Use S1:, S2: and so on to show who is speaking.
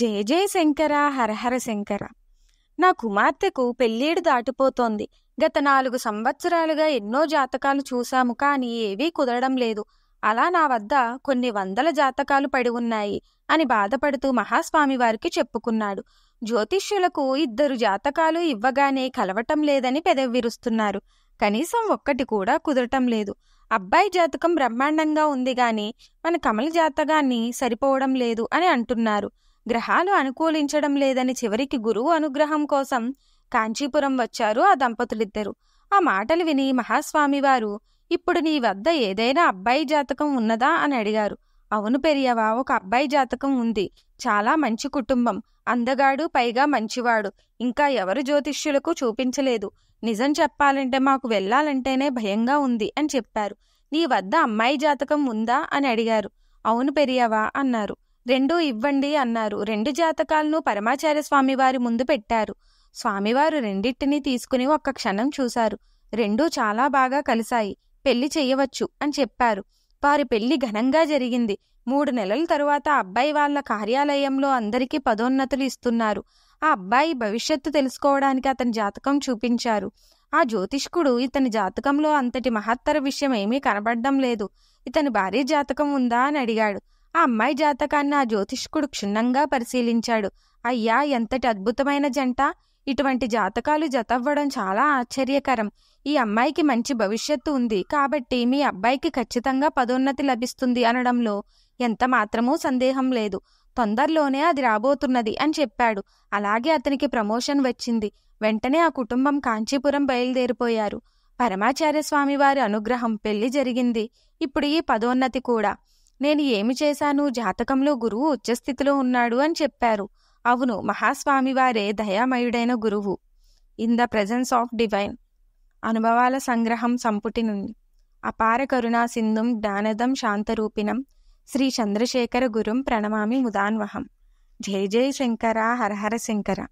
S1: జయ జయ శంకర హరహర శంకర నా కుమార్తెకు పెళ్ళీడు దాటిపోతోంది గత నాలుగు సంవత్సరాలుగా ఎన్నో జాతకాలు చూశాము కానీ ఏవీ కుదరడం లేదు అలా నా వద్ద కొన్ని వందల జాతకాలు పడి ఉన్నాయి అని బాధపడుతూ మహాస్వామి వారికి చెప్పుకున్నాడు జ్యోతిష్యులకు ఇద్దరు జాతకాలు ఇవ్వగానే కలవటం లేదని పెదవిరుస్తున్నారు కనీసం ఒక్కటి కూడా కుదరటం లేదు అబ్బాయి జాతకం బ్రహ్మాండంగా ఉంది గాని మన కమల జాతకాన్ని సరిపోవడం లేదు అని అంటున్నారు గ్రహాలు అనుకూలించడం లేదని చివరికి గురువు అనుగ్రహం కోసం కాంచీపురం వచ్చారు ఆ దంపతులిద్దరు ఆ మాటలు విని మహాస్వామివారు ఇప్పుడు నీ వద్ద ఏదైనా అబ్బాయి జాతకం ఉన్నదా అని అడిగారు అవును పెరియవా ఒక అబ్బాయి జాతకం ఉంది చాలా మంచి కుటుంబం అందగాడు పైగా మంచివాడు ఇంకా ఎవరు జ్యోతిష్యులకు చూపించలేదు నిజం చెప్పాలంటే మాకు వెళ్ళాలంటేనే భయంగా ఉంది అని చెప్పారు నీ వద్ద అమ్మాయి జాతకం ఉందా అని అడిగారు అవును పెరియవా అన్నారు రెండూ ఇవ్వండి అన్నారు రెండు జాతకాలను పరమాచార్య స్వామివారి ముందు పెట్టారు స్వామివారు రెండింటినీ తీసుకుని ఒక్క క్షణం చూశారు రెండూ చాలా బాగా కలిశాయి పెళ్లి చెయ్యవచ్చు అని చెప్పారు వారి పెళ్లి ఘనంగా జరిగింది మూడు నెలల తరువాత అబ్బాయి వాళ్ళ కార్యాలయంలో అందరికీ పదోన్నతులు ఇస్తున్నారు ఆ అబ్బాయి భవిష్యత్తు తెలుసుకోవడానికి అతని జాతకం చూపించారు ఆ జ్యోతిష్కుడు ఇతని జాతకంలో అంతటి మహత్తర విషయం ఏమీ కనబడడం లేదు ఇతని భార్య జాతకం ఉందా అని అడిగాడు ఆ అమ్మాయి జాతకాన్ని ఆ జ్యోతిష్కుడు క్షుణ్ణంగా పరిశీలించాడు అయ్యా ఎంతటి అద్భుతమైన జంట ఇటువంటి జాతకాలు జతవ్వడం చాలా ఆశ్చర్యకరం ఈ అమ్మాయికి మంచి భవిష్యత్తు ఉంది కాబట్టి మీ అబ్బాయికి ఖచ్చితంగా పదోన్నతి లభిస్తుంది అనడంలో ఎంత మాత్రమూ సందేహం లేదు తొందరలోనే అది రాబోతున్నది అని చెప్పాడు అలాగే అతనికి ప్రమోషన్ వచ్చింది వెంటనే ఆ కుటుంబం కాంచీపురం బయలుదేరిపోయారు పరమాచార్య స్వామివారి అనుగ్రహం పెళ్లి జరిగింది ఇప్పుడు ఈ పదోన్నతి కూడా నేను ఏమి చేశాను జాతకంలో గురువు ఉచ్చస్థితిలో ఉన్నాడు అని చెప్పారు అవును మహాస్వామివారే దయామయుడైన గురువు in the presence of divine అనుభవాల సంగ్రహం సంపుటి నుండి అపార కరుణా సింధుం జ్ఞానదం శాంతరూపిణం శ్రీ చంద్రశేఖర గురుం ప్రణమామి ముదాన్వహం జయ జై శంకర హరహర శంకర